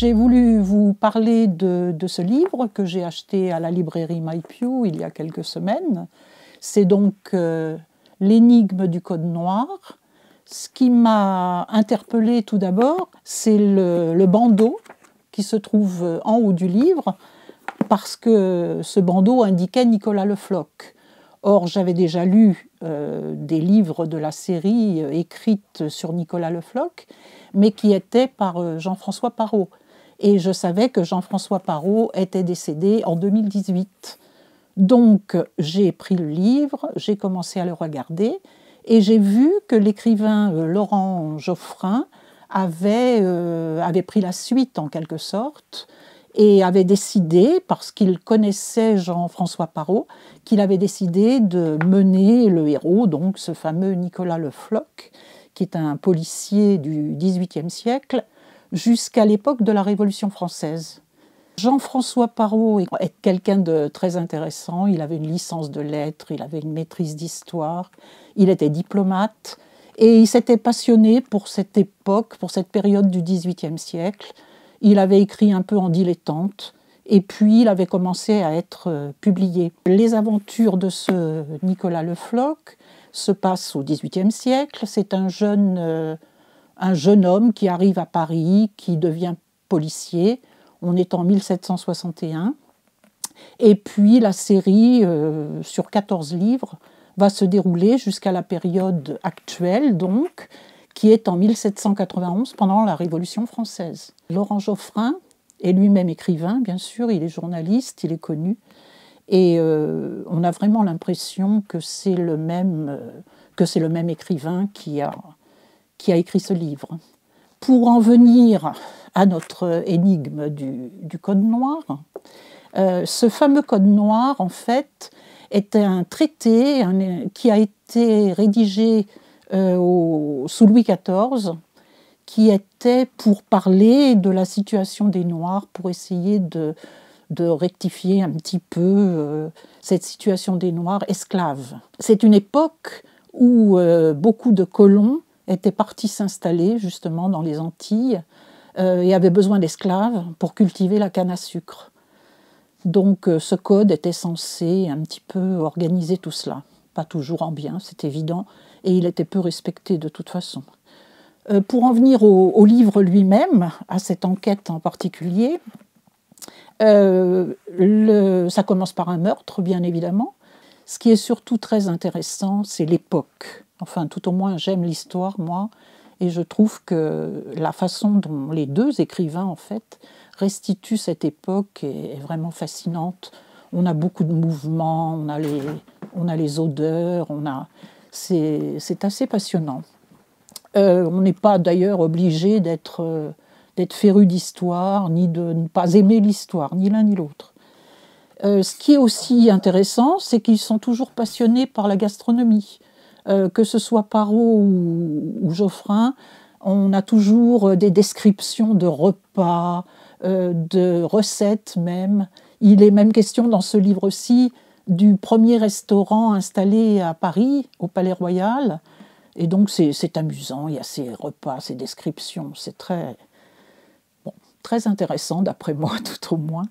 J'ai voulu vous parler de, ce livre que j'ai acheté à la librairie MyPew il y a quelques semaines. C'est donc euh, L'énigme du code noir. Ce qui m'a interpellé tout d'abord, c'est le, bandeau qui se trouve euh, en haut du livre, parce que ce bandeau indiquait Nicolas Le Floch. Or, j'avais déjà lu euh, des livres de la série écrite sur Nicolas Le Floch, mais qui étaient par Jean-François Parot. Et je savais que Jean-François Parot était décédé en 2018. Donc j'ai pris le livre, j'ai commencé à le regarder et j'ai vu que l'écrivain euh, Laurent Geoffrin avait, euh, avait pris la suite en quelque sorte et avait décidé, parce qu'il connaissait Jean-François Parot, qu'il avait décidé de mener le héros, donc ce fameux Nicolas Le Floch, qui est un policier du XVIIIe siècle, jusqu'à l'époque de la Révolution française. Jean-François Parot est quelqu'un de très intéressant. Il avait une licence de lettres, il avait une maîtrise d'histoire, il était diplomate et il s'était passionné pour cette époque, pour cette période du XVIIIe siècle. Il avait écrit un peu en dilettante et puis il avait commencé à être euh, publié. Les aventures de ce Nicolas Le Floch se passent au XVIIIe siècle. C'est un jeune euh, un jeune homme qui arrive à Paris, qui devient policier. On est en 1761. Et puis la série, euh, sur 14 livres, va se dérouler jusqu'à la période actuelle, donc, qui est en 1791, pendant la Révolution française. Laurent Geoffrin est lui-même écrivain, bien sûr, il est journaliste, il est connu. Et euh, on a vraiment l'impression que c'est le, euh, le même écrivain qui a qui a écrit ce livre. Pour en venir à notre énigme du, Code noir, euh, ce fameux Code noir, en fait, était un traité qui a été rédigé euh, sous Louis XIV, qui était pour parler de la situation des Noirs, pour essayer de, de rectifier un petit peu euh, cette situation des Noirs esclaves. C'est une époque où beaucoup de colons était parti s'installer justement dans les Antilles euh, et avait besoin d'esclaves pour cultiver la canne à sucre. Donc euh, ce code était censé un petit peu organiser tout cela. Pas toujours en bien, c'est évident, et il était peu respecté de toute façon. Euh, pour en venir au, livre lui-même, à cette enquête en particulier, ça commence par un meurtre, bien évidemment. Ce qui est surtout très intéressant, c'est l'époque Enfin, tout au moins, j'aime l'histoire, moi, et je trouve que la façon dont les deux écrivains, en fait, restituent cette époque est, vraiment fascinante. On a beaucoup de mouvements, on a les, on a les odeurs, on a... c'est assez passionnant. Euh, on n'est pas d'ailleurs obligé euh, d'être féru d'histoire, ni de ne pas aimer l'histoire, ni l'un ni l'autre. Euh, ce qui est aussi intéressant, c'est qu'ils sont toujours passionnés par la gastronomie. Euh, que ce soit Parot ou, Geoffrin, on a toujours euh, des descriptions de repas, euh, de recettes même. Il est même question dans ce livre-ci du premier restaurant installé à Paris, au Palais Royal. Et donc c'est amusant, il y a ces repas, ces descriptions, c'est très, très intéressant d'après moi tout au moins.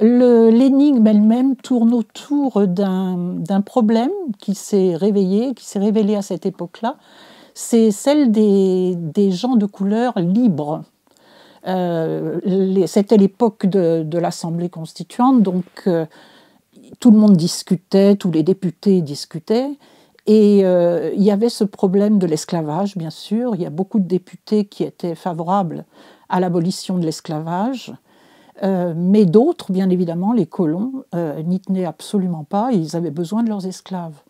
L'énigme elle-même tourne autour d'un problème qui s'est réveillé, qui s'est révélé à cette époque-là. C'est celle des, gens de couleur libres. Euh, c'était l'époque de, l'Assemblée constituante, donc euh, tout le monde discutait, tous les députés discutaient. Et euh, il y avait ce problème de l'esclavage, bien sûr. Il y a beaucoup de députés qui étaient favorables à l'abolition de l'esclavage. Euh, mais d'autres, bien évidemment, les colons, euh, n'y tenaient absolument pas, ils avaient besoin de leurs esclaves.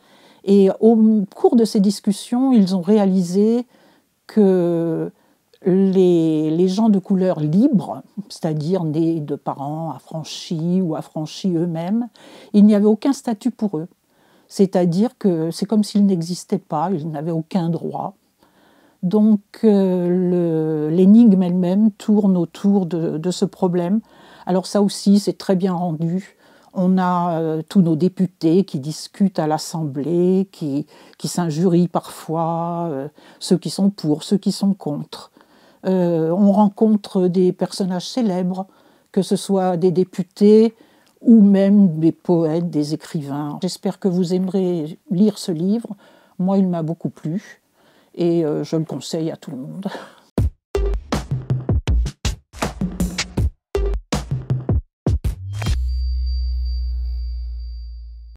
Et au cours de ces discussions, ils ont réalisé que les, gens de couleur libre, c'est-à-dire nés de parents affranchis ou affranchis eux-mêmes, il n'y avait aucun statut pour eux. C'est-à-dire que c'est comme s'ils n'existaient pas, ils n'avaient aucun droit. Donc euh, l'énigme elle-même tourne autour de, ce problème alors ça aussi, c'est très bien rendu. On a euh, tous nos députés qui discutent à l'Assemblée, qui, qui s'injurient parfois, euh, ceux qui sont pour, ceux qui sont contre. Euh, on rencontre des personnages célèbres, que ce soit des députés ou même des poètes, des écrivains. J'espère que vous aimerez lire ce livre. Moi, il m'a beaucoup plu et je le conseille à tout le monde.